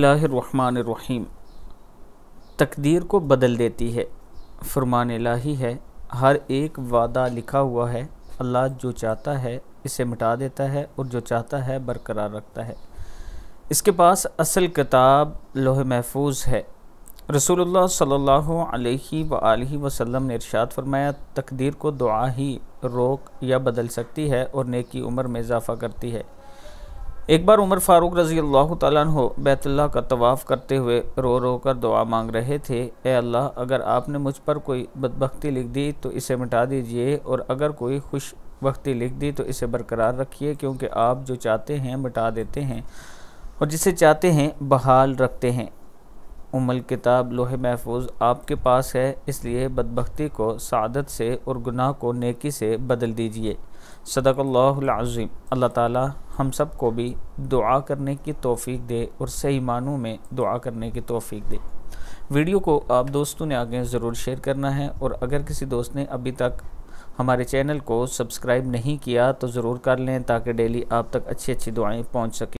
रहीम तकदीर को बदल देती है फरमान लाही है हर एक वादा लिखा हुआ है अल्लाह जो चाहता है इसे मिटा देता है और जो चाहता है बरकरार रखता है इसके पास असल किताब लोह महफूज है रसूलुल्लाह सल्लल्लाहु अलैहि वसल्लम ने इरशाद फरमाया तकदीर को दुआ ही रोक या बदल सकती है और नेकी उम्र में इजाफ़ा करती है एक बार उमर फारूक रज़ी अल्लाह तु बैतल्ला का तवाफ़ करते हुए रो रो कर दुआ मांग रहे थे ए अल्लाह अगर आपने मुझ पर कोई बदबख्ती लिख दी तो इसे मिटा दीजिए और अगर कोई खुश बख्ती लिख दी तो इसे बरकरार रखिए क्योंकि आप जो चाहते हैं मिटा देते हैं और जिसे चाहते हैं बहाल रखते हैं उमल किताब लोहे महफूज आपके पास है इसलिए बदबख्ती को सादत से और गुनाह को नेकी से बदल दीजिए सदक अल्लाम अल्लाह ताली हम सब को भी दुआ करने की तोफ़ी दे और सही मानों में दुआ करने की तोफ़ी दे वीडियो को आप दोस्तों ने आगे ज़रूर शेयर करना है और अगर किसी दोस्त ने अभी तक हमारे चैनल को सब्सक्राइब नहीं किया तो ज़रूर कर लें ताकि डेली आप तक अच्छी अच्छी दुआएं पहुंच सकें